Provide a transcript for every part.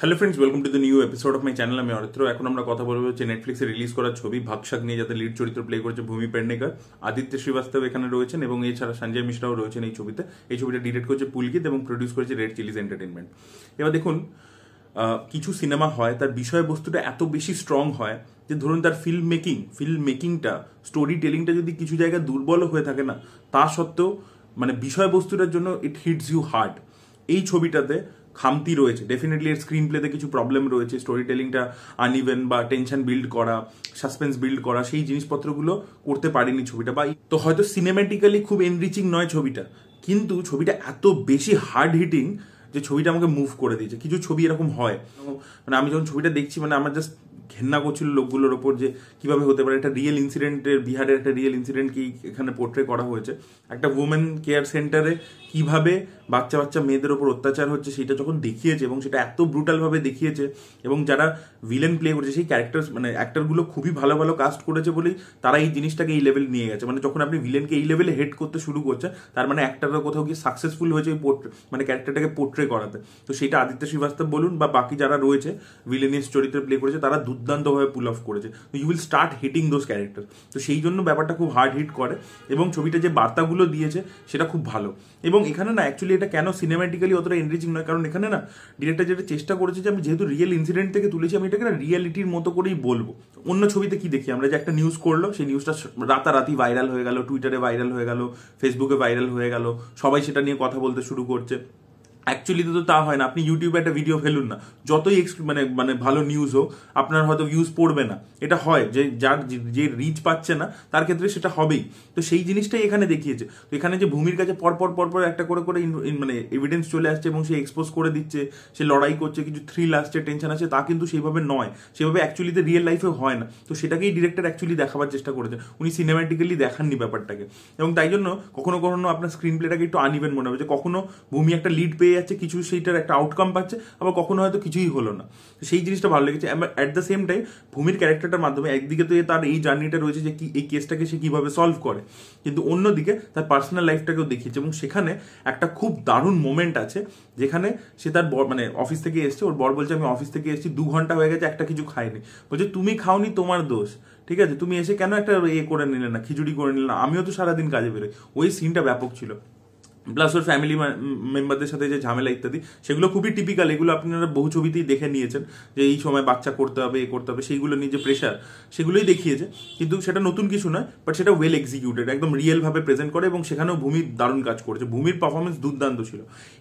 hello friends welcome to the new episode of my channel আমি অরিত্র এখন আমরা কথা বলবো হচ্ছে নেটফ্লিক্সে রিলিজ করা ছবি ভাগশাক নিয়ে যাতে লিড চরিত্র প্লে করেছে ভূমি পেন্ডেকার আদিত্য শ্রীবাস্তব এখানে রয়েছেন এবং এছাড়া সঞ্জয় মিশ্রাও রয়েছেন এই ছবিতে এই ছবিটা ডিরেক্ট করেছে পুলকিত এবং প্রডিউস করেছে রেড চিলিজ এন্টারটেনমেন্ট এবার দেখুন কিছু সিনেমা হয় তার বিষয়বস্তুটা এত বেশি স্ট্রং হয় যে ধরুন তার ফিল্ম মেকিং ফিল্ম মেকিংটা স্টোরি টেলিংটা যদি কিছু জায়গায় দুর্বল হয়ে থাকে না তা সত্ত্বেও মানে বিষয়বস্তুটার জন্য ইট হিটস ইউ হার্ট এই ছবিটাতে খামতি রয়েছে ডেফিনেটলি এর স্ক্রিন প্লেতে কিছু প্রবলেম রয়েছে স্টোরি টেলিংটা আনইভেন বা টেনশন বিল্ড করা সাসপেন্স বিল্ড করা সেই জিনিসপত্রগুলো করতে পারেনি ছবিটা বা তো হয়তো সিনেমেটিক্যালি খুব এনরিচিং নয় ছবিটা কিন্তু ছবিটা এত বেশি হার্ড হিটিং যে ছবিটা আমাকে মুভ করে দিয়েছে কিছু ছবি এরকম হয় মানে আমি যখন ছবিটা দেখছি মানে আমার জাস্ট ঘেন্না করছিল লোকগুলোর ওপর যে কিভাবে হতে পারে একটা রিয়েল ইনসিডেন্টের বিহারের একটা রিয়েল ইনসিডেন্ট কি এখানে পোর্ট্রে করা হয়েছে একটা উমেন কেয়ার সেন্টারে কিভাবে বাচ্চা বাচ্চা মেয়েদের ওপর অত্যাচার হচ্ছে সেটা যখন দেখিয়েছে এবং সেটা এত ব্রুটালভাবে দেখিয়েছে এবং যারা ভিলেন প্লে করেছে সেই ক্যারেক্টার মানে অ্যাক্টারগুলো খুবই ভালো ভালো কাস্ট করেছে বলেই তারা এই জিনিসটাকে এই লেভেল নিয়ে গেছে মানে যখন আপনি ভিলেনকে এই লেভেলে হেড করতে শুরু করছে তার মানে অ্যাক্টাররা কোথাও গিয়ে সাকসেসফুল হয়েছে এই পোর্ট্রে মানে ক্যারেক্টারটাকে পোর্ট্রে করাতে তো সেটা আদিত্য শ্রীবাস্তব বলুন বা বাকি যারা রয়েছে ভিলেনিয়াস চরিত্রে প্লে করেছে তারা দু দুর্দান্তভাবে পুল অফ করেছে তো you will start hitting those character তো সেই জন্য ব্যাপারটা খুব হার্ড হিট করে এবং ছবিটা যে বার্তাগুলো দিয়েছে সেটা খুব ভালো এবং এখানে না অ্যাকচুয়ালি এটা কেন সিনেমেটিক্যালি অতটা এনরিচিং নয় কারণ এখানে না ডিরেক্টর যেটা চেষ্টা করেছে যে আমি যেহেতু রিয়েল ইনসিডেন্ট থেকে তুলেছি আমি এটাকে না রিয়েলিটির মতো করেই বলবো অন্য ছবিতে কি দেখি আমরা যে একটা নিউজ করলো সেই নিউজটা রাতারাতি ভাইরাল হয়ে গেল টুইটারে ভাইরাল হয়ে গেল ফেসবুকে ভাইরাল হয়ে গেল সবাই সেটা নিয়ে কথা বলতে শুরু করছে অ্যাকচুয়ালিতে তো তা হয় না আপনি ইউটিউবে একটা ভিডিও ফেলুন না যতই মানে মানে ভালো নিউজ হোক আপনার হয়তো ভিউজ পড়বে না এটা হয় যে যার যে রিচ পাচ্ছে না তার ক্ষেত্রে সেটা হবেই তো সেই জিনিসটাই এখানে দেখিয়েছে তো এখানে যে ভূমির কাছে পরপর পরপর একটা করে করে মানে এভিডেন্স চলে আসছে এবং সে এক্সপোজ করে দিচ্ছে সে লড়াই করছে কিছু থ্রিল আসছে টেনশন আসছে তা কিন্তু সেইভাবে নয় সেভাবে অ্যাকচুয়ালিতে রিয়েল লাইফে হয় না তো সেটাকেই ডিরেক্টর অ্যাকচুয়ালি দেখাবার চেষ্টা করেছেন উনি সিনেম্যাটিক্যালি দেখাননি ব্যাপারটাকে এবং তাই জন্য কখনো কখনো আপনার স্ক্রিন প্লেটাকে একটু আনিবেন মনে হবে যে কখনো ভূমি একটা লিড পেয়ে যাচ্ছে কিছু সেইটার একটা আউটকাম পাচ্ছে আবার কখনো হয়তো কিছুই হলো না সেই জিনিসটা ভালো লেগেছে অ্যাট দ্য সেম টাইম ভূমির ক্যারেক্টারটার মাধ্যমে একদিকে তো তার এই জার্নিটা রয়েছে যে কি এই কেসটাকে সে কিভাবে সলভ করে কিন্তু অন্যদিকে তার পার্সোনাল লাইফটাকেও দেখিয়েছে এবং সেখানে একটা খুব দারুণ মোমেন্ট আছে যেখানে সে তার মানে অফিস থেকে এসছে ওর বর বলছে আমি অফিস থেকে এসেছি দু ঘন্টা হয়ে গেছে একটা কিছু খাইনি বলছে তুমি খাওনি তোমার দোষ ঠিক আছে তুমি এসে কেন একটা এ করে নিলে না খিচুড়ি করে নিলে না আমিও তো সারাদিন কাজে বেরোই ওই সিনটা ব্যাপক ছিল প্লাস ওর ফ্যামিলি মেম্বারদের সাথে যে ঝামেলা ইত্যাদি সেগুলো খুবই টিপিক্যাল এগুলো আপনারা বহু ছবিতেই দেখে নিয়েছেন যে এই সময় বাচ্চা করতে হবে এ করতে হবে সেইগুলো নিয়ে যে প্রেশার সেগুলোই দেখিয়েছে কিন্তু সেটা নতুন কিছু নয় বাট সেটা ওয়েল এক্সিকিউটেড একদম রিয়েলভাবে প্রেজেন্ট করে এবং সেখানেও ভূমি দারুণ কাজ করেছে ভূমির পারফরমেন্স দুর্দান্ত ছিল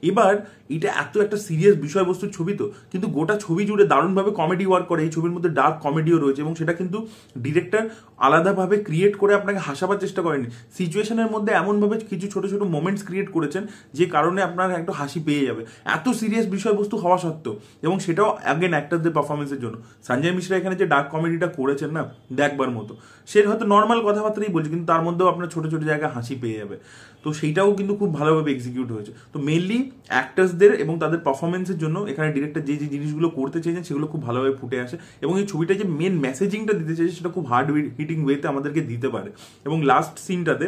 এবার এটা এত একটা সিরিয়াস বিষয়বস্তুর ছবি তো কিন্তু গোটা ছবি জুড়ে দারুণভাবে কমেডি ওয়ার্ক করে এই ছবির মধ্যে ডার্ক কমেডিও রয়েছে এবং সেটা কিন্তু ডিরেক্টর আলাদাভাবে ক্রিয়েট করে আপনাকে হাসাবার চেষ্টা করেনি সিচুয়েশনের মধ্যে এমনভাবে কিছু ছোট ছোট মোমেন্টস ক্রিয়েট করেছেন যে কারণে আপনার একটু হাসি পেয়ে যাবে এত সিরিয়াস বিষয়বস্তু হওয়া সত্ত্বেও এবং সেটাও অ্যাগেন অ্যাক্টারদের পারফরমেন্সের জন্য সঞ্জয় মিশ্রা এখানে যে ডার্ক কমেডিটা করেছেন না দেখবার মতো সে হয়তো নর্মাল কথাবার্তাই বলছে কিন্তু তার মধ্যেও আপনার ছোটো ছোটো জায়গায় হাসি পেয়ে যাবে তো সেইটাও কিন্তু খুব ভালোভাবে এক্সিকিউট হয়েছে তো মেনলি অ্যাক্টার্সদের এবং তাদের পারফরমেন্সের জন্য এখানে ডিরেক্টর যে যে জিনিসগুলো করতে চেয়েছেন সেগুলো খুব ভালোভাবে ফুটে আসে এবং এই ছবিটা যে মেন মেসেজিংটা দিতে চেয়েছে সেটা খুব হার্ড হিটিং ওয়েতে আমাদেরকে দিতে পারে এবং লাস্ট সিনটাতে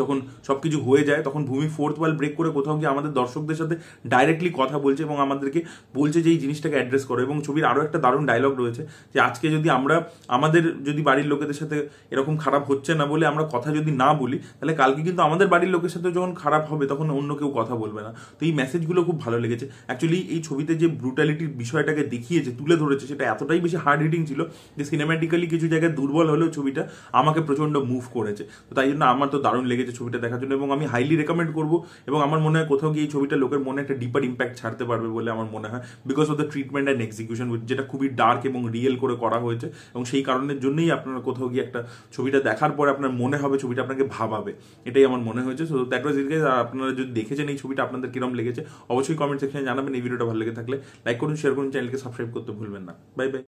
যখন সব কিছু হয়ে যায় তখন ভূমি ফোর্থ ওয়াল ব্রেক করে কোথাও গিয়ে আমাদের দর্শকদের সাথে ডাইরেক্টলি কথা বলছে এবং আমাদেরকে বলছে যে এই জিনিসটাকে অ্যাড্রেস করো এবং ছবির আরও একটা দারুণ ডায়লগ রয়েছে যে আজকে যদি আমরা আমাদের যদি বাড়ির লোকেদের সাথে এরকম খারাপ হচ্ছে না বলে আমরা কথা যদি না বলি তাহলে কালকে কিন্তু আমাদের বাড়ির লোকের সাথে যখন খারাপ হবে তখন অন্য কেউ কথা বলবে না তো এই মেসেজগুলো খুব ভালো লেগেছে অ্যাকচুয়ালি এই ছবিতে যে ব্রুটালিটির বিষয়টাকে দেখিয়েছে তুলে ধরেছে সেটা এতটাই বেশি হার্ড হিটিং ছিল যে সিনেম্যাটিক্যালি কিছু জায়গায় দুর্বল হলেও ছবিটা আমাকে প্রচণ্ড মুভ করেছে তো তাই জন্য আমার তো দারুণ লেগেছে ছবিটা দেখার জন্য এবং আমি হাইলি রেকমেন্ড করবো এবং আমার মনে হয় কোথাও গিয়ে এই ছবিটা লোকের মনে একটা ডিপার ইম্প্যাক্ট ছাড়তে পারবে বলে আমার মনে হয় because of the treatment and execution যেটা খুবই ডার্ক এবং রিয়েল করে করা হয়েছে এবং সেই কারণের জন্যই আপনার কোথাও গিয়ে একটা ছবিটা দেখার পরে আপনার মনে হবে ছবিটা আপনাকে ভাবাবে এটাই আমার মনে হয়েছে সো দ্যাট ওয়াজ ইট আপনারা যদি দেখেছেন এই ছবিটা আপনাদের কিরম লেগেছে অবশ্যই কমেন্ট সেকশনে জানাবেন এই ভিডিওটা ভালো লেগে থাকলে লাইক করুন শেয়ার করুন চ্যানেলকে সাবস্ক্রাইব করতে ভুলবেন না বাই বাই